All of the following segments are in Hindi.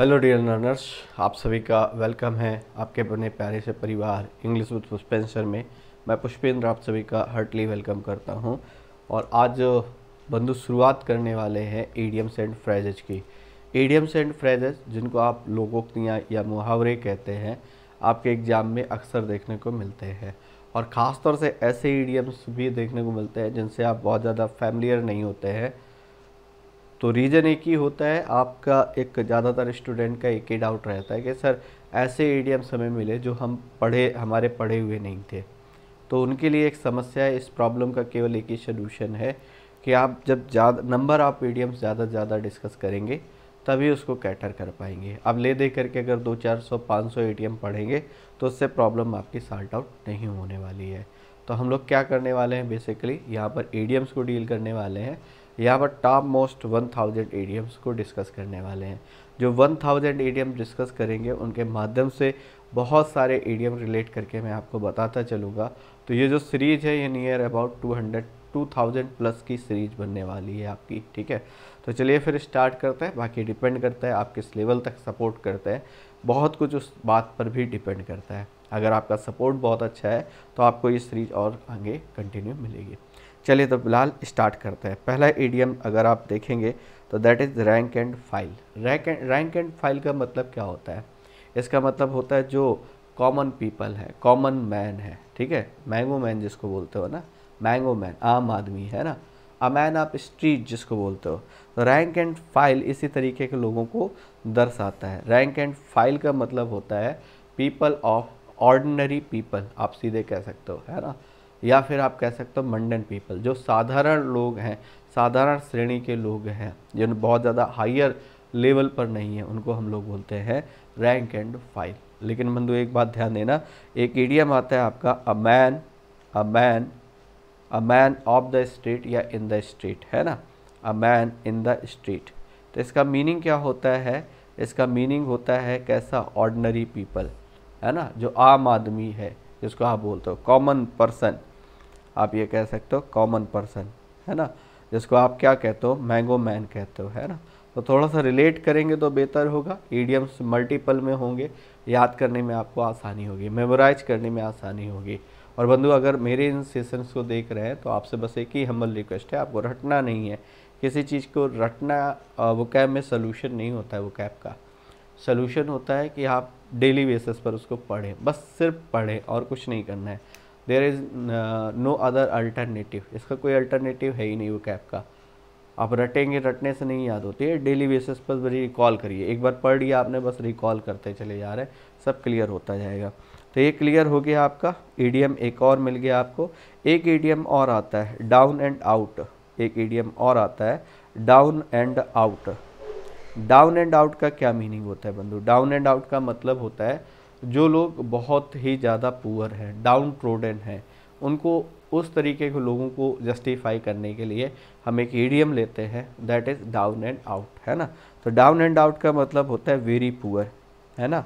हेलो डियर लर्नर्स आप सभी का वेलकम है आपके अपने प्यारे से परिवार इंग्लिश विद पुष्पेंसर में मैं पुष्पेंद्र आप सभी का हर्टली वेलकम करता हूं और आज बंधु शुरुआत करने वाले हैं एडियम्स एंड फ्रेजेज की एडियम्स एंड फ्रेजेज जिनको आप लोकोक्तियाँ या मुहावरे कहते हैं आपके एग्ज़ाम में अक्सर देखने को मिलते हैं और ख़ासतौर से ऐसे एडियम्स भी देखने को मिलते हैं जिनसे आप बहुत ज़्यादा फैमिलियर नहीं होते हैं तो रीज़न एक ही होता है आपका एक ज़्यादातर स्टूडेंट का एक ही डाउट रहता है कि सर ऐसे ईडीएम्स हमें मिले जो हम पढ़े हमारे पढ़े हुए नहीं थे तो उनके लिए एक समस्या है इस प्रॉब्लम का केवल एक ही सोल्यूशन है कि आप जब ज़्यादा नंबर आप ईडीएम्स ज़्यादा से ज़्यादा डिस्कस करेंगे तभी उसको कैटर कर पाएंगे अब ले दे करके अगर दो चार सौ पाँच सौ ए पढ़ेंगे तो उससे प्रॉब्लम आपकी सॉल्ट आउट नहीं होने वाली है तो हम लोग क्या करने वाले हैं बेसिकली यहाँ पर ए को डील करने वाले हैं यहाँ पर टॉप मोस्ट 1000 एडियम्स को डिस्कस करने वाले हैं जो 1000 एडियम डिस्कस करेंगे उनके माध्यम से बहुत सारे एडियम रिलेट करके मैं आपको बताता चलूँगा तो ये जो सीरीज़ है ये नियर अबाउट 200 2000 प्लस की सीरीज बनने वाली है आपकी ठीक है तो चलिए फिर स्टार्ट करते हैं बाकी डिपेंड करता है आप किस लेवल तक सपोर्ट करते हैं बहुत कुछ उस बात पर भी डिपेंड करता है अगर आपका सपोर्ट बहुत अच्छा है तो आपको ये सीरीज और आगे कंटिन्यू मिलेगी चलिए तो फिलहाल स्टार्ट करते हैं पहला ईडीएम अगर आप देखेंगे तो that is rank and file rank and rank and file का मतलब क्या होता है इसका मतलब होता है जो कॉमन पीपल है कॉमन मैन है ठीक है मैंगो मैन जिसको बोलते हो ना मैंगो मैन आम आदमी है ना अ मैन आप स्ट्रीट जिसको बोलते हो तो रैंक एंड फाइल इसी तरीके के लोगों को दर्शाता है रैंक एंड फाइल का मतलब होता है पीपल ऑफ ऑर्डनरी पीपल आप सीधे कह सकते हो है ना या फिर आप कह सकते हो मंडन पीपल जो साधारण लोग हैं साधारण श्रेणी के लोग हैं जिन बहुत ज़्यादा हायर लेवल पर नहीं है उनको हम लोग बोलते हैं रैंक एंड फाइल लेकिन बंधु एक बात ध्यान देना एक एडियम आता है आपका a man a man a man of the street या इन द स्ट्रीट है ना a man in the street तो इसका मीनिंग क्या होता है इसका मीनिंग होता है कैसा ऑर्डनरी पीपल है ना जो आम आदमी है जिसको आप बोलते हो कॉमन पर्सन आप ये कह सकते हो कॉमन पर्सन है ना जिसको आप क्या कहते हो मैंगो मैन कहते हो है ना तो थोड़ा सा रिलेट करेंगे तो बेहतर होगा ईडियम्स मल्टीपल में होंगे याद करने में आपको आसानी होगी मेमोराइज करने में आसानी होगी और बंधु अगर मेरे इन सेशंस को देख रहे हैं तो आपसे बस एक ही हम्बल रिक्वेस्ट है आपको रटना नहीं है किसी चीज़ को रटना वो कैब में सोल्यूशन नहीं होता है वो कैब का सोल्यूशन होता है कि आप डेली बेसिस पर उसको पढ़ें बस सिर्फ पढ़ें और कुछ नहीं करना है there is no other alternative इसका कोई अल्टरनेटिव है ही नहीं वो कैप का आप रटेंगे रटने से नहीं याद होती है डेली बेसिस पर रिकॉल करिए एक बार पढ़ लिया आपने बस रिकॉल करते चले जा रहे सब क्लियर होता जाएगा तो ये क्लियर हो गया आपका ई e एक और मिल गया आपको एक ई e और आता है डाउन एंड आउट एक ई e और आता है down and out down and out का क्या मीनिंग होता है बंधु डाउन एंड आउट का मतलब होता है जो लोग बहुत ही ज़्यादा पुअर हैं डाउन ट्रोडन हैं उनको उस तरीके के लोगों को जस्टिफाई करने के लिए हम एक ईडियम लेते हैं that is down and out है ना तो डाउन एंड आउट का मतलब होता है वेरी पुअर है ना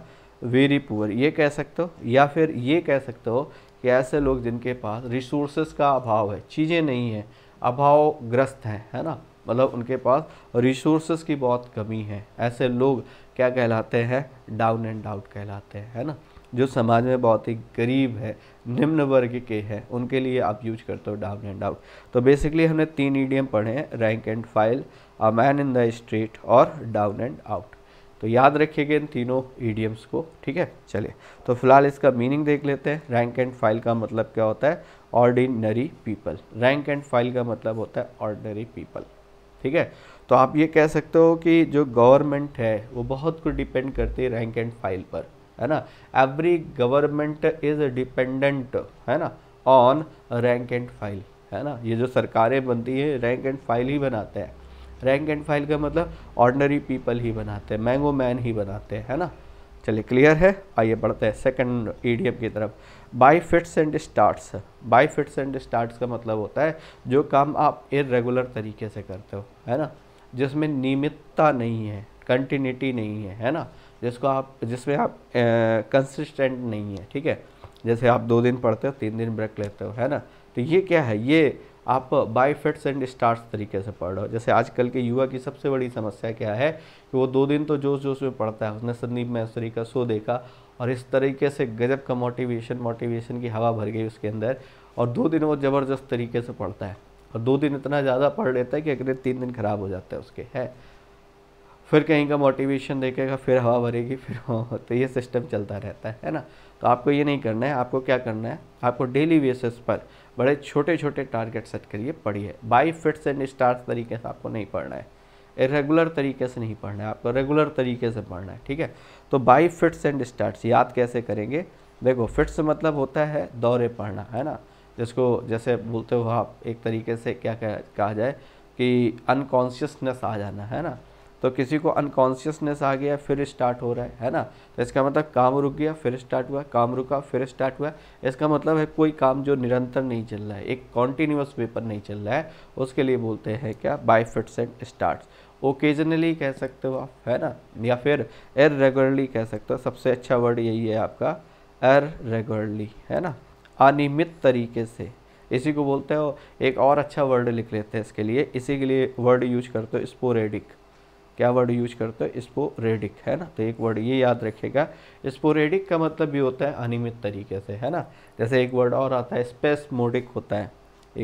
वेरी पुअर ये कह सकते हो या फिर ये कह सकते हो कि ऐसे लोग जिनके पास रिसोर्स का अभाव है चीज़ें नहीं हैं अभावग्रस्त हैं है ना मतलब उनके पास रिसोर्स की बहुत कमी है ऐसे लोग क्या कहलाते हैं डाउन एंड आउट कहलाते हैं है ना जो समाज में बहुत ही गरीब है निम्न वर्ग के हैं उनके लिए आप यूज करते हो डाउन एंड आउट तो बेसिकली हमने तीन ईडियम पढ़े हैं rank and file a man in the street और डाउन एंड आउट तो याद रखिएगा इन तीनों ईडियम्स को ठीक है चलिए तो फिलहाल इसका मीनिंग देख लेते हैं रैंक एंड फाइल का मतलब क्या होता है ordinary people rank and file का मतलब होता है ऑर्डिनरी पीपल ठीक है तो आप ये कह सकते हो कि जो गवर्नमेंट है वो बहुत कुछ डिपेंड करती है रैंक एंड फाइल पर है ना एवरी गवर्नमेंट इज़ डिपेंडेंट है ना ऑन रैंक एंड फाइल है ना ये जो सरकारें बनती है रैंक एंड फाइल ही बनाते हैं रैंक एंड फाइल का मतलब ऑर्डनरी पीपल ही बनाते हैं मैंगो मैन ही बनाते हैं है ना चलिए क्लियर है आइए बढ़ते हैं सेकंड ईडीएफ की तरफ by fits and starts by fits and starts का मतलब होता है जो काम आप इरेगुलर तरीके से करते हो है ना जिसमें नियमितता नहीं है कंटिन्यूटी नहीं है है ना जिसको आप जिसमें आप कंसिस्टेंट नहीं है ठीक है जैसे आप दो दिन पढ़ते हो तीन दिन ब्रेक लेते हो है ना तो ये क्या है ये आप बाई फिट्स एंड स्टार्स तरीके से पढ़ रहे हो जैसे आजकल के युवा की सबसे बड़ी समस्या क्या है कि वो दो दिन तो जोश जोश में पढ़ता है उसने संदीप महेश्वरी का शो देखा और इस तरीके से गजब का मोटिवेशन मोटिवेशन की हवा भर गई उसके अंदर और दो दिन वो ज़बरदस्त तरीके से पढ़ता है और दो दिन इतना ज़्यादा पढ़ लेता है कि अगले तीन दिन खराब हो जाता है उसके है फिर कहीं का मोटिवेशन देखेगा फिर हवा भरेगी फिर तो ये सिस्टम चलता रहता है है ना तो आपको ये नहीं करना है आपको क्या करना है आपको डेली बेसिस पर बड़े छोटे छोटे टारगेट सेट करिए पढ़िए बाई फिट्स एंड स्टार्स तरीके से आपको नहीं पढ़ना है रेगुलर तरीके से नहीं पढ़ना है आपको रेगुलर तरीके से पढ़ना है ठीक है तो बाई फिट्स एंड स्टार्ट्स याद कैसे करेंगे देखो फिट्स मतलब होता है दौरे पढ़ना है ना जिसको जैसे बोलते हो आप एक तरीके से क्या कह, कहा जाए कि अनकॉन्शियसनेस आ जाना है ना तो किसी को अनकॉन्शियसनेस आ गया फिर स्टार्ट हो रहा है है ना तो इसका मतलब काम रुक गया फिर स्टार्ट हुआ काम रुका फिर स्टार्ट हुआ इसका मतलब है कोई काम जो निरंतर नहीं चल रहा है एक कॉन्टिन्यूस वे पर नहीं चल रहा है उसके लिए बोलते हैं क्या by fits and start occasionally कह सकते हो आप है ना या फिर इरेगुलरली कह सकते हो सबसे अच्छा वर्ड यही है आपका रेगुलरली है ना अनियमित तरीके से इसी को बोलते हो एक और अच्छा वर्ड लिख लेते हैं इसके लिए इसी के लिए वर्ड यूज करते हो स्पोरेडिक क्या वर्ड यूज करते हो स्पोरेडिक है ना तो एक वर्ड ये याद रखेगा स्पोरेडिक का मतलब भी होता है अनियमित तरीके से है ना जैसे एक वर्ड और आता है स्पेस मोडिक होता है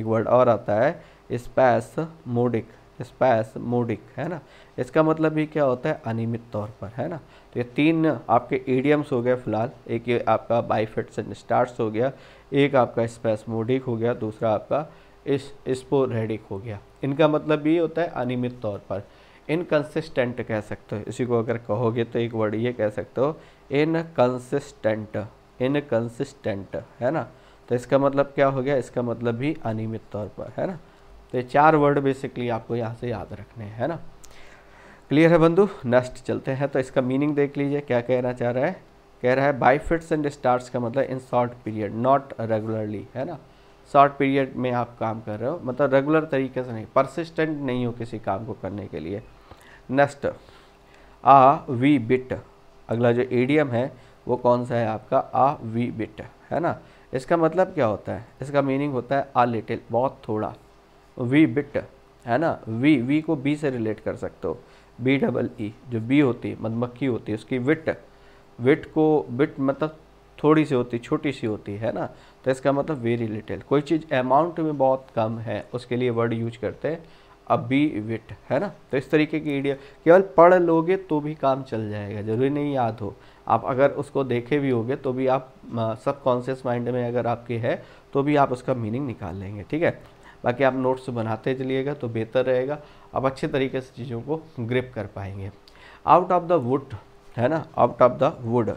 एक वर्ड और आता है स्पैस मोडिक स्पैस मोडिक है ना इसका मतलब भी क्या होता है अनियमित तौर पर है ना तो ये तीन आपके ईडियम्स हो गए फिलहाल एक ये आपका बाईफेट्स एंड स्टार्स हो गया एक आपका स्पेसमोडिक हो गया दूसरा आपका इस स्पोरेडिक हो गया इनका मतलब ये होता है अनियमित तौर पर इनकन्सिस्टेंट कह सकते हो इसी को अगर कहोगे तो एक वर्ड ये कह सकते हो इनकन्सिस्टेंट इनकन्सिस्टेंट है ना तो इसका मतलब क्या हो गया इसका मतलब भी अनियमित तौर पर है ना तो ये चार वर्ड बेसिकली आपको यहाँ से याद रखने हैं ना क्लियर है बंधु नेक्स्ट चलते हैं तो इसका मीनिंग देख लीजिए क्या कहना चाह रहा है कह रहा है बाई फिट्स एंड स्टार्ट्स का मतलब in short period not regularly है ना शॉर्ट पीरियड में आप काम कर रहे हो मतलब रेगुलर तरीके से नहीं परसिस्टेंट नहीं हो किसी काम को करने के लिए नेक्स्ट आ वी बिट अगला जो एडियम है वो कौन सा है आपका आ वी बिट है ना इसका मतलब क्या होता है इसका मीनिंग होता है आ लिटिल बहुत थोड़ा वी बिट है ना वी वी को बी से रिलेट कर सकते हो बी डबल ई जो बी होती है मधुमक्खी होती है उसकी विट विट को विट मतलब थोड़ी सी होती छोटी सी होती है ना तो इसका मतलब वेरी लिटिल कोई चीज़ अमाउंट में बहुत कम है उसके लिए वर्ड यूज करते हैं अभी विट है ना तो इस तरीके की ईडियम केवल पढ़ लोगे तो भी काम चल जाएगा जरूरी नहीं याद हो आप अगर उसको देखे भी होगे तो भी आप सब कॉन्शियस माइंड में अगर आपके है तो भी आप उसका मीनिंग निकाल लेंगे ठीक है बाकी आप नोट्स बनाते चलिएगा तो बेहतर रहेगा आप अच्छे तरीके से चीज़ों को ग्रिप कर पाएंगे आउट ऑफ द वुड है ना out of the wood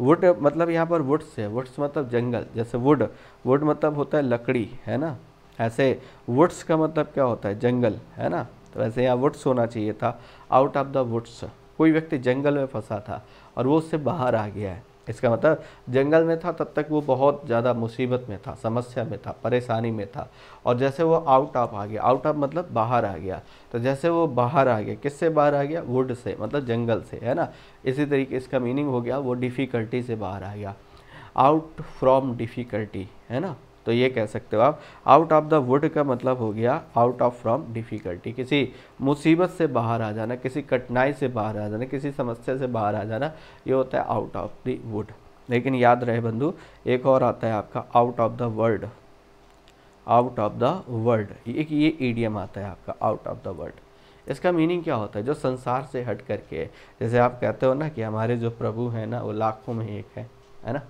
wood मतलब यहाँ पर वुड्स है वुड्स मतलब जंगल जैसे वुड वुड मतलब होता है लकड़ी है ना ऐसे वुड्स का मतलब क्या होता है जंगल है ना तो वैसे यहाँ वुड्स होना चाहिए था आउट ऑफ द वुड्स कोई व्यक्ति जंगल में फंसा था और वो उससे बाहर आ गया है इसका मतलब जंगल में था तब तक वो बहुत ज़्यादा मुसीबत में था समस्या में था परेशानी में था और जैसे वो आउट ऑफ आ गया आउट ऑफ मतलब बाहर आ गया तो जैसे वो बाहर आ गया किससे बाहर आ गया वुड से मतलब जंगल से है ना इसी तरीके इसका मीनिंग हो गया वो डिफ़िकल्टी से बाहर आ गया आउट फ्रॉम डिफ़िकल्टी है ना तो ये कह सकते हो आप आउट ऑफ द वुड का मतलब हो गया आउट ऑफ फ्रॉम डिफ़िकल्टी किसी मुसीबत से बाहर आ जाना किसी कठिनाई से बाहर आ जाना किसी समस्या से बाहर आ जाना ये होता है आउट ऑफ द वुड लेकिन याद रहे बंधु एक और आता है आपका out of the world out of the world एक ये ईडियम आता है आपका आउट ऑफ द वर्ल्ड इसका मीनिंग क्या होता है जो संसार से हट करके है जैसे आप कहते हो ना कि हमारे जो प्रभु हैं ना वो लाखों में एक है है ना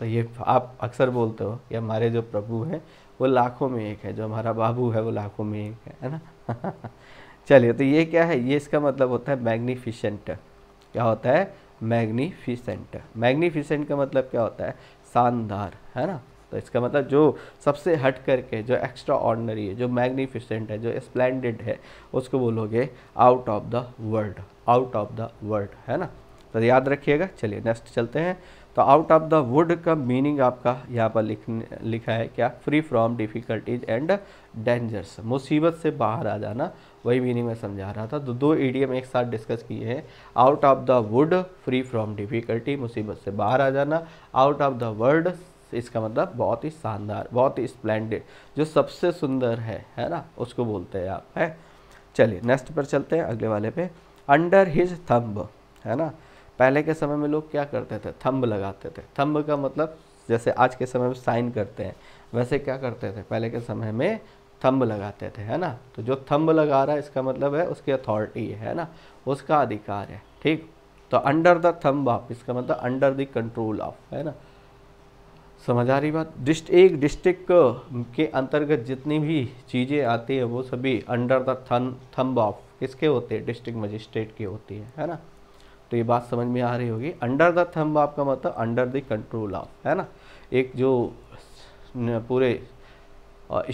तो ये आप अक्सर बोलते हो कि हमारे जो प्रभु हैं वो लाखों में एक है जो हमारा बाबू है वो लाखों में एक है है ना चलिए तो ये क्या है ये इसका मतलब होता है मैग्नीफिशेंट क्या होता है मैग्नीफिशेंट मैग्नीफिशेंट का मतलब क्या होता है शानदार है ना तो इसका मतलब जो सबसे हट करके जो एक्स्ट्रा ऑर्डनरी है जो मैग्नीफिशेंट है जो स्प्लेंडेड है उसको बोलोगे out of the world out of the world है ना तो याद रखिएगा चलिए नेक्स्ट चलते हैं तो आउट ऑफ द वुड का मीनिंग आपका यहाँ पर लिख लिखा है क्या free from difficulties and dangers मुसीबत से बाहर आ जाना वही मीनिंग मैं समझा रहा था तो दो ईडीएम एक साथ डिस्कस किए हैं out of the wood free from difficulty मुसीबत से बाहर आ जाना आउट ऑफ द वर्ल्ड इसका मतलब बहुत ही शानदार बहुत ही स्प्लेंडेड जो सबसे सुंदर है है ना उसको बोलते हैं आप है चलिए नेक्स्ट पर चलते हैं अगले वाले पे अंडर हिज थम्ब है ना पहले के समय में लोग क्या करते थे थंब लगाते थे थंब का मतलब जैसे आज के समय में साइन करते हैं वैसे क्या करते थे पहले के समय में थंब लगाते थे है ना तो जो थंब लगा रहा है इसका मतलब है उसकी अथॉरिटी है ना उसका अधिकार है ठीक तो अंडर द थंब ऑफ इसका मतलब अंडर द कंट्रोल ऑफ है ना समझ आ रही बात डिस्ट एक डिस्ट्रिक्ट के अंतर्गत जितनी भी चीज़ें आती है वो सभी अंडर द थंब ऑफ किसके होते हैं डिस्ट्रिक्ट मजिस्ट्रेट के होती है है ना तो ये बात समझ में आ रही होगी अंडर द थंब आपका मतलब अंडर द कंट्रोल ऑफ है ना एक जो पूरे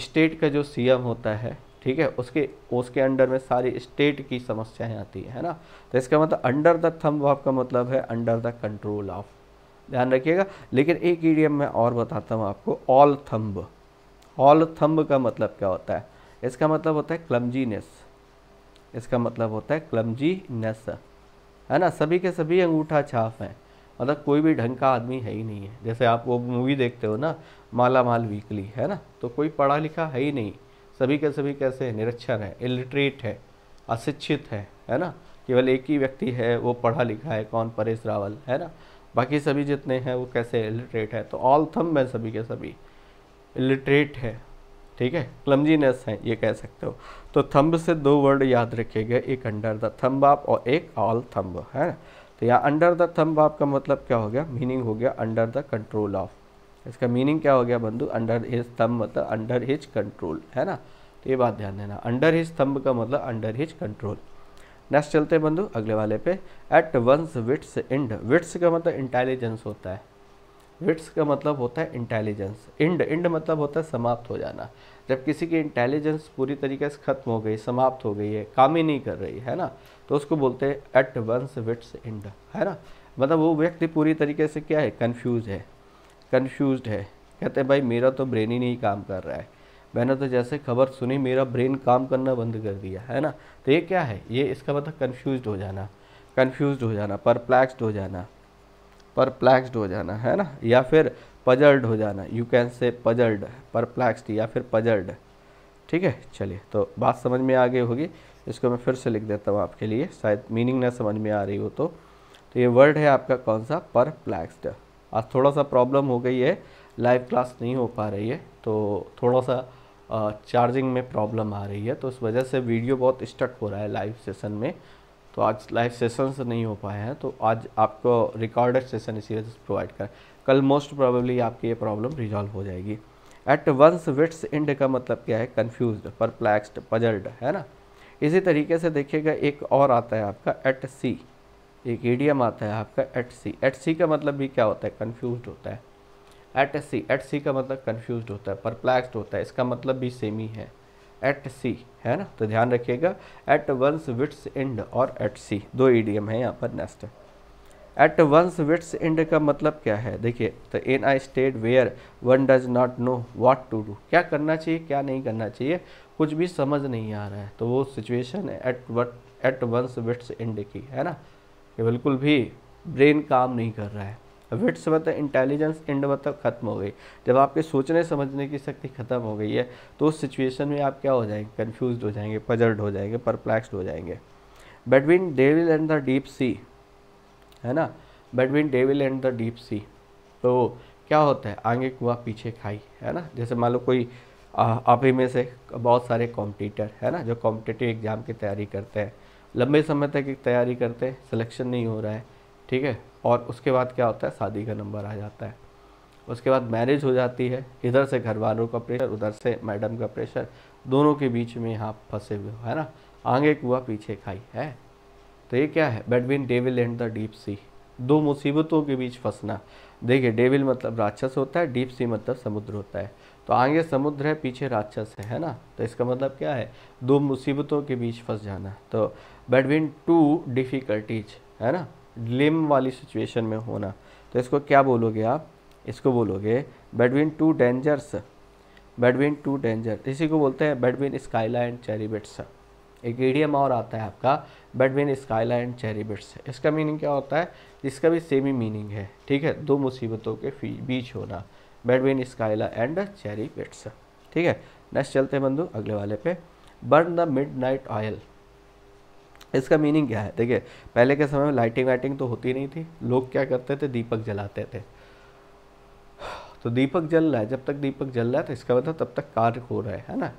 स्टेट का जो सीएम होता है ठीक है उसके उसके अंडर में सारी स्टेट की समस्याएं आती है, है ना तो इसका मतलब अंडर द थंब आपका मतलब है अंडर द कंट्रोल ऑफ ध्यान रखिएगा लेकिन एक ईडीएम मैं और बताता हूँ आपको ऑल थंब ऑल थंब का मतलब क्या होता है इसका मतलब होता है क्लमजीनेस इसका मतलब होता है क्लमजीनेस है ना सभी के सभी अंगूठा छाप हैं मतलब कोई भी ढंग का आदमी है ही नहीं है जैसे आप वो मूवी देखते हो ना माला माल वीकली है ना तो कोई पढ़ा लिखा है ही नहीं सभी के सभी कैसे निरक्षर है इलिटरेट है अशिक्षित है है ना केवल एक ही व्यक्ति है वो पढ़ा लिखा है कौन परेश रावल है ना बाकी सभी जितने हैं वो कैसे इलिटरेट है तो ऑल थम है सभी के सभी इलिटरेट है ठीक है क्लमजीनेस है ये कह सकते हो तो थंब से दो वर्ड याद गए एक अंडर द थम्ब आप और एक ऑल थम्ब है ना तो यहाँ अंडर द थम्ब आप का मतलब क्या हो गया मीनिंग हो गया अंडर द कंट्रोल ऑफ इसका मीनिंग क्या हो गया बंधु अंडर हिज थम्ब मतलब अंडर हिज कंट्रोल है ना तो ये बात ध्यान देना अंडर हिज थम्ब का मतलब अंडर हिज कंट्रोल नेक्स्ट चलते हैं बंधु अगले वाले पे at one's wits end wits का मतलब इंटेलिजेंस होता है विट्स का मतलब होता है इंटेलिजेंस इंड इंड मतलब होता है समाप्त हो जाना जब किसी की इंटेलिजेंस पूरी तरीके से ख़त्म हो गई समाप्त हो गई है काम ही नहीं कर रही है ना तो उसको बोलते हैं एट वंस विट्स इंड है ना मतलब वो व्यक्ति पूरी तरीके से क्या है कन्फ्यूज़ है कन्फ्यूज है कहते हैं भाई मेरा तो ब्रेन ही नहीं काम कर रहा है मैंने तो जैसे खबर सुनी मेरा ब्रेन काम करना बंद कर दिया है ना तो ये क्या है ये इसका मतलब कन्फ्यूज हो जाना कन्फ्यूज हो जाना परप्लैक्सड हो जाना परप्लैक्सड हो जाना है ना या फिर पजल्ड हो जाना you can say puzzled perplexed या फिर पजल्ड ठीक है चलिए तो बात समझ में आ गई होगी इसको मैं फिर से लिख देता हूँ आपके लिए शायद मीनिंग ना समझ में आ रही हो तो तो ये वर्ड है आपका कौन सा परप्लैक्सड आज थोड़ा सा प्रॉब्लम हो गई है लाइव क्लास नहीं हो पा रही है तो थोड़ा सा चार्जिंग में प्रॉब्लम आ रही है तो उस वजह से वीडियो बहुत स्टक हो रहा है लाइव सेशन में तो आज लाइव सेशन से नहीं हो पाए हैं तो आज आपको रिकॉर्डेड सेशन इसी वजह से प्रोवाइड करें कल मोस्ट प्रोबेबली आपकी ये प्रॉब्लम रिजॉल्व हो जाएगी एट वंस विट्स इंड का मतलब क्या है कन्फ्यूज परप्लेक्सड पजल्ड है ना इसी तरीके से देखिएगा एक और आता है आपका एट सी एक ईडियम आता है आपका एट सी एट सी का मतलब भी क्या होता है कन्फ्यूज होता है एट सी एट सी का मतलब कन्फ्यूज होता है परप्लेक्सड होता है इसका मतलब भी सेम ही है एट सी है ना तो ध्यान रखिएगा एट वंस विट्स इंड और एट सी दो ईडीएम है यहाँ पर next at one's wits end का मतलब क्या है देखिए the in a state where one does not know what to do क्या करना चाहिए क्या नहीं करना चाहिए कुछ भी समझ नहीं आ रहा है तो वो सिचुएशन है at what at one's wits end की है ना ये बिल्कुल भी ब्रेन काम नहीं कर रहा है विट्स मतलब इंटेलिजेंस इंड मतलब ख़त्म हो गई जब आपके सोचने समझने की शक्ति ख़त्म हो गई है तो उस सिचुएशन में आप क्या हो जाएंगे कन्फ्यूज हो जाएंगे पजल्ड हो जाएंगे परप्लेक्सड हो जाएंगे between devil and the deep sea है ना between devil and the deep sea तो क्या होता है आगे कुआ पीछे खाई है ना जैसे मान लो कोई आप ही में से बहुत सारे कॉम्पिटिटर है ना जो कॉम्पिटेटिव एग्ज़ाम की तैयारी करते हैं लंबे समय तक एक तैयारी करते हैं सिलेक्शन नहीं हो रहा है ठीक है और उसके बाद क्या होता है शादी का नंबर आ जाता है उसके बाद मैरिज हो जाती है इधर से घर वालों का प्रेशर उधर से मैडम का प्रेशर दोनों के बीच में यहाँ फंसे हुए है ना आगे कुआ पीछे खाई है तो ये क्या है between devil and the deep sea दो मुसीबतों के बीच फंसना देखिए डेविल मतलब राक्षस होता है डीप सी मतलब समुद्र होता है तो आगे समुद्र है पीछे राक्षस है है ना तो इसका मतलब क्या है दो मुसीबतों के बीच फंस जाना तो बेटवीन टू डिफ़िकल्टीज है ना लिम वाली सिचुएशन में होना तो इसको क्या बोलोगे आप इसको बोलोगे between two dangers between two danger इसी को बोलते हैं बेडविन स्काईला एंड चेरीबिट्स एक ईडियम और आता है आपका बेडविन स्काईला एंड चेरीबिट्स इसका मीनिंग क्या होता है इसका भी सेम ही मीनिंग है ठीक है दो मुसीबतों के बीच होना बेडविन स्काइला एंड चेरीबिट्स ठीक है नेक्स्ट चलते हैं बंधु अगले वाले पे burn the midnight oil इसका मीनिंग क्या है देखिए पहले के समय में लाइटिंग वाइटिंग तो होती नहीं थी लोग क्या करते थे दीपक जलाते थे तो दीपक जल रहा है जब तक दीपक जल रहा है तो इसका मतलब तब तक कार्य हो रहा है है ना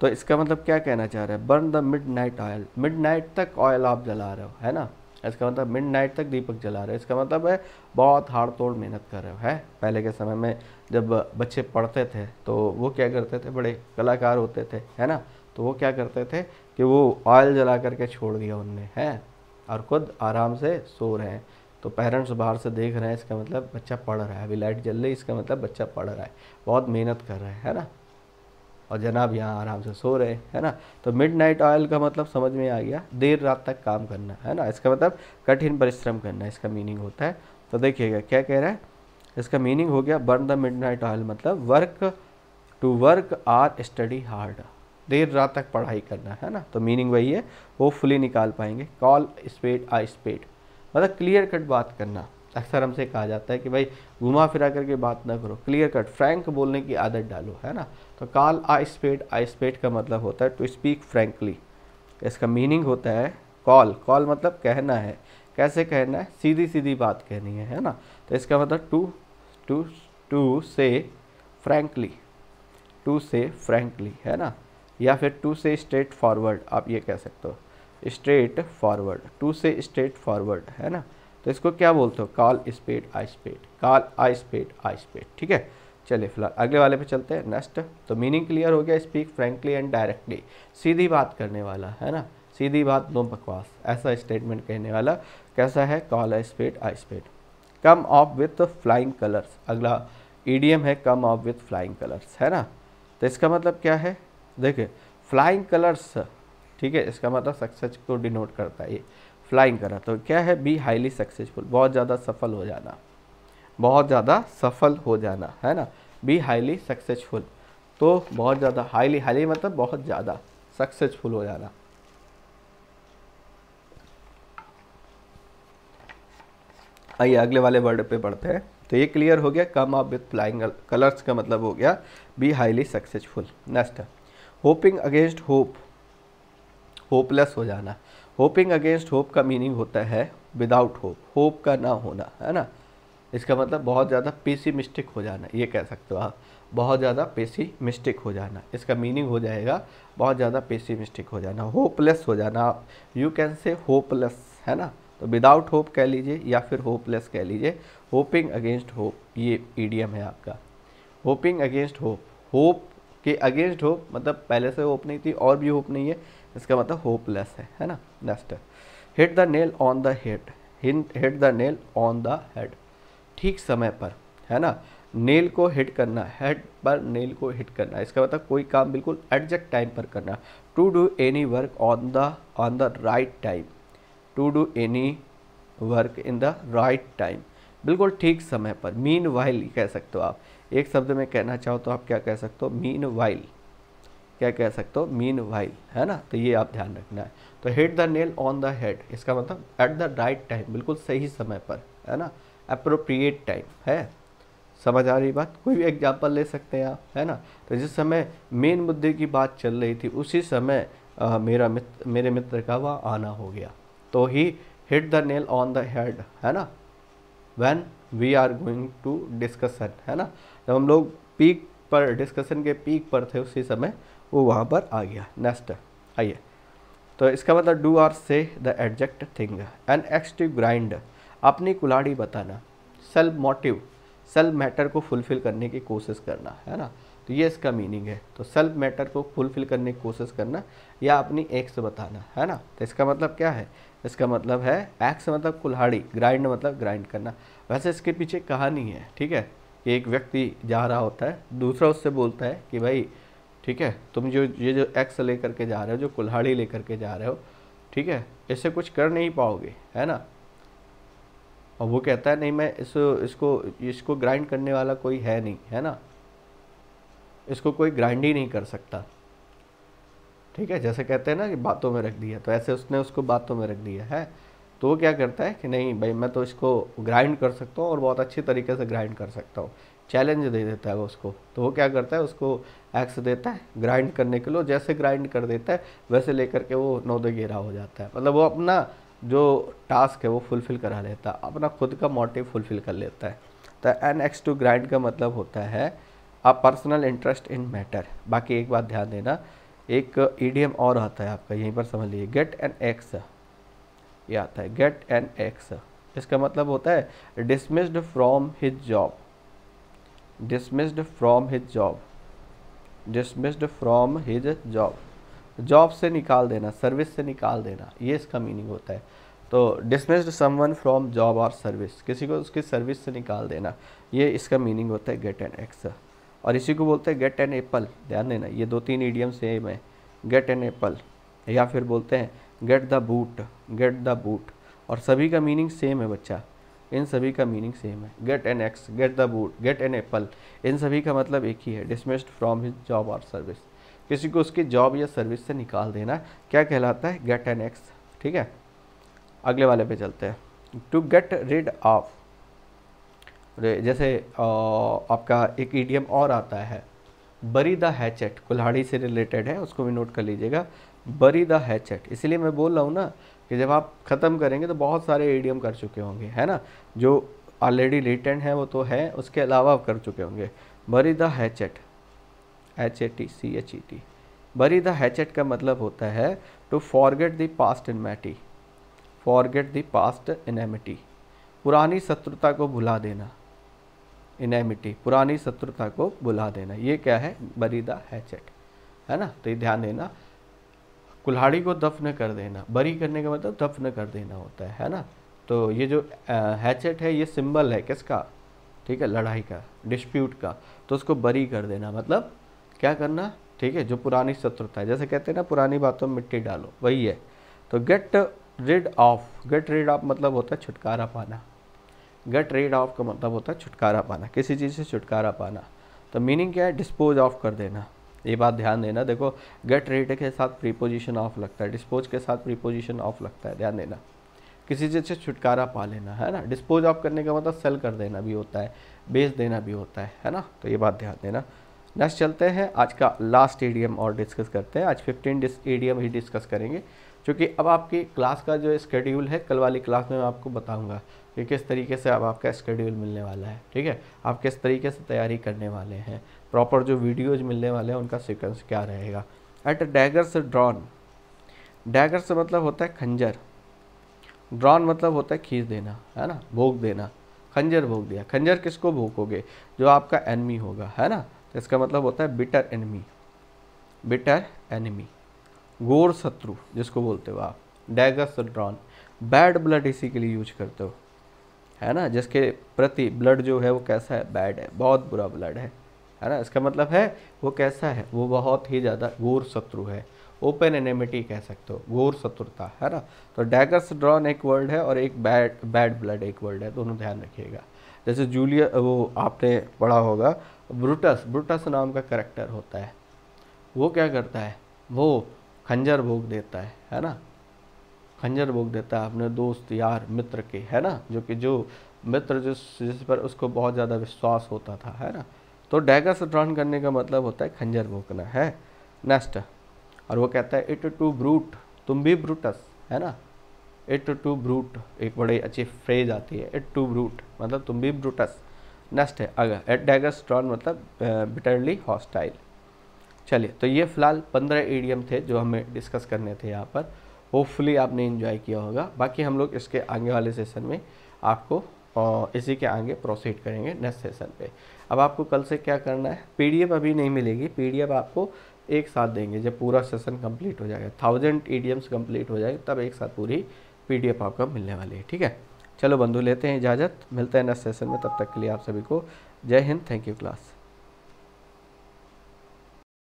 तो इसका मतलब क्या कहना चाह रहे हैं burn the midnight oil midnight तक ऑयल आप जला रहे हो है ना इसका मतलब मिड नाइट तक दीपक जला रहे हो इसका मतलब है बहुत हाड़ तोड़ मेहनत कर रहे हो है पहले के समय में जब बच्चे पढ़ते थे तो वो क्या करते थे बड़े कलाकार होते थे है ना तो वो क्या करते थे कि वो ऑयल जला करके छोड़ दिया उनने है और ख़ुद आराम से सो रहे हैं तो पेरेंट्स बाहर से देख रहे हैं इसका मतलब बच्चा पढ़ रहा है अभी लाइट जल रही इसका मतलब बच्चा पढ़ रहा है बहुत मेहनत कर रहा है है ना और जनाब यहाँ आराम से सो रहे है ना तो मिड नाइट ऑयल का मतलब समझ में आ गया देर रात तक काम करना है ना इसका मतलब कठिन परिश्रम करना इसका मीनिंग होता है तो देखिएगा क्या कह रहा है इसका मीनिंग हो गया burn the midnight oil मतलब work to work or study hard देर रात तक पढ़ाई करना है ना तो मीनिंग वही है वो फुली निकाल पाएंगे कॉल स्पेड आ स्पेड मतलब क्लियर कट बात करना अक्सर हमसे कहा जाता है कि भाई घुमा फिरा करके बात ना करो क्लियर कट फ्रैंक बोलने की आदत डालो है ना तो call a spade a spade का मतलब होता है टू स्पीक फ्रेंकली इसका मीनिंग होता है कॉल कॉल मतलब कहना है कैसे कहना है सीधी सीधी बात कहनी है है ना तो इसका मतलब to to to say frankly to say frankly है ना या फिर टू से स्ट्रेट फॉरवर्ड आप ये कह सकते हो straightforward to say straightforward है ना तो इसको क्या बोलते हो call spade a spade call a spade a spade ठीक है चलिए फिलहाल अगले वाले पे चलते हैं नेक्स्ट तो मीनिंग क्लियर हो गया स्पीक फ्रेंकली एंड डायरेक्टली सीधी बात करने वाला है ना सीधी बात नो बकवास ऐसा स्टेटमेंट कहने वाला कैसा है call a spade a spade come off with flying colours अगला ईडीएम है come off with flying colours है ना तो इसका मतलब क्या है देखिए फ्लाइंग कलर्स ठीक है इसका मतलब सक्सेस को डिनोट करता है ये फ्लाइंग कलर तो क्या है बी हाईली सक्सेसफुल बहुत ज़्यादा सफल हो जाना बहुत ज़्यादा सफल हो जाना है ना बी हाईली सक्सेसफुल तो बहुत ज़्यादा हाईली हाईली मतलब बहुत ज़्यादा सक्सेसफुल हो जाना आइए अगले वाले वर्ड पे बढ़ते हैं तो ये क्लियर हो गया कम आप विथ फ्लाइंग कलर्स का मतलब हो गया be highly successful next hoping against hope hopeless हो जाना होपिंग अगेंस्ट होप का मीनिंग होता है विदाउट होप होप का ना होना है ना इसका मतलब बहुत ज़्यादा पेसिमिस्टिक हो जाना ये कह सकते हो आप बहुत ज़्यादा पेसिमिस्टिक हो जाना इसका मीनिंग हो जाएगा बहुत ज़्यादा पेसिमिस्टिक हो जाना होपलेस हो जाना आप यू कैन से होपलेस है ना तो विदाउट होप कह लीजिए या फिर होपलेस कह लीजिए होपिंग अगेंस्ट होप ये ईडियम है आपका होपिंग अगेंस्ट होप होप के अगेंस्ट होप मतलब पहले से होप नहीं थी और भी होप नहीं है इसका मतलब होपलेस है है ना next hit the nail on the head hit the nail on the head ठीक समय पर है ना नेल को हिट करना हेड पर नेल को हिट करना इसका मतलब कोई काम बिल्कुल एडजेक्ट टाइम पर करना to do any work on the on the right time to do any work in the right time बिल्कुल ठीक समय पर मीन वाइल कह सकते हो आप एक शब्द में कहना चाहो तो आप क्या कह सकते हो मीन वाइल क्या कह सकते हो मीन वाइल है ना तो ये आप ध्यान रखना है तो hit the nail on the head इसका मतलब एट द राइट टाइम बिल्कुल सही समय पर है ना अप्रोप्रिएट टाइम है समझ आ रही बात कोई भी एग्जाम्पल ले सकते हैं आप है ना तो जिस समय मेन मुद्दे की बात चल रही थी उसी समय आ, मेरा मित्र मेरे मित्र का वह आना हो गया तो ही hit the nail on the head है ना when we are going to discussion है ना जब हम लोग पीक पर डिस्कशन के पीक पर थे उसी समय वो वहाँ पर आ गया नेक्स्ट आइए तो इसका मतलब do or say the exact thing an axe to grind अपनी कुलाड़ी बताना सेल्फ मोटिव सेल्फ मैटर को फुलफिल करने की कोशिश करना है ना तो ये इसका मीनिंग है तो सेल्फ मैटर को फुलफिल करने की कोशिश करना या अपनी एक्स बताना है ना तो इसका मतलब क्या है इसका मतलब है एक्स मतलब कुल्हाड़ी ग्राइंड मतलब ग्राइंड करना वैसे इसके पीछे कहानी है ठीक है एक व्यक्ति जा रहा होता है दूसरा उससे बोलता है कि भाई ठीक है तुम जो ये जो एक्स ले करके जा रहे हो जो कुल्हाड़ी ले करके जा रहे हो ठीक है इससे कुछ कर नहीं पाओगे है ना और वो कहता है नहीं मैं इस इसको इसको ग्राइंड करने वाला कोई है नहीं है ना इसको कोई ग्राइंड ही नहीं कर सकता ठीक है जैसे कहते हैं ना कि बातों में रख दिया तो ऐसे उसने उसको बातों में रख दिया है तो वो क्या करता है कि नहीं भाई मैं तो इसको ग्राइंड कर सकता हूँ और बहुत अच्छी तरीके से ग्राइंड कर सकता हूँ चैलेंज दे देता है वो उसको तो वो क्या करता है उसको एक्स देता है ग्राइंड करने के लिए जैसे ग्राइंड कर देता है वैसे लेकर के वो नौ दो घेरा हो जाता है मतलब वो अपना जो टास्क है वो फुलफ़िल करा लेता है अपना खुद का मोटिव फुलफ़िल कर लेता है तो एन एक्स टू ग्राइंड का मतलब होता है a personal interest in matter बाकी एक बात ध्यान देना एक ईडीएम और आता है आपका यहीं पर समझ लीजिए गेट एन एक्स ये आता है गेट एन एक्स इसका मतलब होता है dismissed from his job dismissed from his job dismissed from his job job से निकाल देना सर्विस से निकाल देना ये इसका मीनिंग होता है तो डिसमिस्ड समवन फ्रॉम जॉब और सर्विस किसी को उसकी सर्विस से निकाल देना ये इसका मीनिंग होता है गेट एन एक्स और इसी को बोलते हैं गेट एन एप्पल ध्यान देना ये दो तीन ईडियम सेम है गेट एन एप्पल या फिर बोलते हैं get the boot get the boot और सभी का मीनिंग सेम है बच्चा इन सभी का मीनिंग सेम है get an axe get the boot get an apple इन सभी का मतलब एक ही है डिसमिस्ड फ्रॉम हिज जॉब और सर्विस किसी को उसकी जॉब या सर्विस से निकाल देना क्या कहलाता है गेट एन एक्स ठीक है अगले वाले पे चलते हैं टू गेट रिड ऑफ जैसे आ, आपका एक ईडीएम और आता है बरी द हैचेट कुल्हाड़ी से रिलेटेड है उसको भी नोट कर लीजिएगा बरी द हैचेट इसलिए मैं बोल रहा हूँ ना कि जब आप ख़त्म करेंगे तो बहुत सारे एडियम कर चुके होंगे है ना जो ऑलरेडी रिटर्न है वो तो है उसके अलावा कर चुके होंगे bury the hatchet H A T C H E T bury the hatchet का मतलब होता है to forget the past enmity forget the past amity पुरानी शत्रुता को भुला देना एमिटी पुरानी शत्रुता को भुला देना ये क्या है बरी द हैचेट है ना तो ये ध्यान देना कुल्हाड़ी को दफन कर देना बरी करने का मतलब दफन कर देना होता है है ना तो ये जो हैचेट है ये सिंबल है किसका ठीक है लड़ाई का डिस्प्यूट का तो उसको बरी कर देना मतलब क्या करना ठीक है जो पुरानी शत्रुता है जैसे कहते हैं ना पुरानी बातों में मिट्टी डालो वही है तो get rid of get rid of मतलब होता है छुटकारा पाना गेट रेड ऑफ का मतलब होता है छुटकारा पाना किसी चीज़ से छुटकारा पाना तो मीनिंग क्या है डिस्पोज ऑफ कर देना ये बात ध्यान देना देखो गेट रेट के साथ प्रीपोजिशन ऑफ लगता है डिस्पोज के साथ प्रीपोजिशन ऑफ लगता है ध्यान देना किसी चीज़ से छुटकारा पा लेना है ना डिस्पोज ऑफ करने का मतलब सेल कर देना भी होता है बेच देना भी होता है है ना तो ये बात ध्यान देना नेक्स्ट चलते हैं आज का लास्ट एडियम और डिस्कस करते हैं आज फिफ्टीन एडियम ही डिस्कस करेंगे क्योंकि अब आपकी क्लास का जो स्केड्यूल है कल वाली क्लास में मैं आपको बताऊंगा कि किस तरीके से अब आपका स्केड्यूल मिलने वाला है ठीक है आप किस तरीके से तैयारी करने वाले हैं प्रॉपर जो वीडियोज मिलने वाले हैं उनका सिक्वेंस क्या रहेगा एट डैगर्स ड्रॉन डैगर से मतलब होता है खंजर ड्रॉन मतलब होता है खींच देना है ना भोग देना खंजर भोग दिया खंजर किसको भोगोगे जो आपका एनमी होगा है ना तो इसका मतलब होता है बिटर एनमी बिटर एनिमी गोर शत्रु जिसको बोलते हो आप से ड्रॉन बैड ब्लड इसी के लिए यूज करते हो है ना जिसके प्रति ब्लड जो है वो कैसा है बैड है बहुत बुरा ब्लड है है ना इसका मतलब है वो कैसा है वो बहुत ही ज़्यादा घोर शत्रु है ओपन एनिमिटी कह सकते हो घोर शत्रुता है ना तो डैगर्स ड्रॉन एक वर्ड है और एक बैड बैड ब्लड एक वर्ड है दोनों ध्यान रखिएगा जैसे जूलिया वो आपने पढ़ा होगा ब्रूटस ब्रूटस नाम का करेक्टर होता है वो क्या करता है वो खंजर भोग देता है है ना खंजर भोग देता है अपने दोस्त यार मित्र के है ना जो कि जो मित्र जिस जिस पर उसको बहुत ज़्यादा विश्वास होता था है ना तो डैगर से ड्रॉन करने का मतलब होता है खंजर भोंकना है नेक्स्ट और वो कहता है इट टू ब्रूट तुम भी ब्रूटस है ना इट टू ब्रूट एक बड़ी अच्छी फ्रेज आती है इट टू ब्रूट मतलब तुम भी ब्रूटस नेक्स्ट है अगर एट डैगर स्ट्रॉन मतलब बिटरली हॉस्टाइल चलिए तो ये फ़िलहाल पंद्रह एडियम थे जो हमें डिस्कस करने थे यहाँ पर होपफुली आपने इन्जॉय किया होगा बाकी हम लोग इसके आगे वाले सेशन में आपको इसी के आगे प्रोसीड करेंगे नेक्स्ट सेशन पर अब आपको कल से क्या करना है पीडीएफ अभी नहीं मिलेगी पीडीएफ आपको एक साथ देंगे जब पूरा सेशन कंप्लीट हो जाएगा थाउजेंड ईडीएम्स कंप्लीट हो जाएंगे तब एक साथ पूरी पीडीएफ आपका मिलने वाली है ठीक है चलो बंधु लेते हैं इजाज़त मिलते हैं नेक्स्ट सेशन में तब तक के लिए आप सभी को जय हिंद थैंक यू क्लास